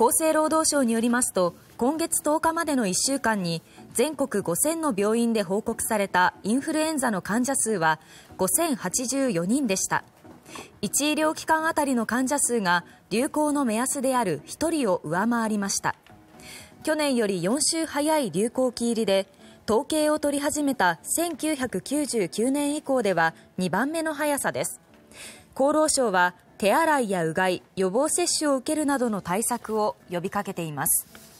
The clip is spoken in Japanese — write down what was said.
厚生労働省によりますと今月10日までの1週間に全国5000の病院で報告されたインフルエンザの患者数は5084人でした1医療機関あたりの患者数が流行の目安である1人を上回りました去年より4週早い流行期入りで統計を取り始めた1999年以降では2番目の早さです厚労省は手洗いやうがい、予防接種を受けるなどの対策を呼びかけています。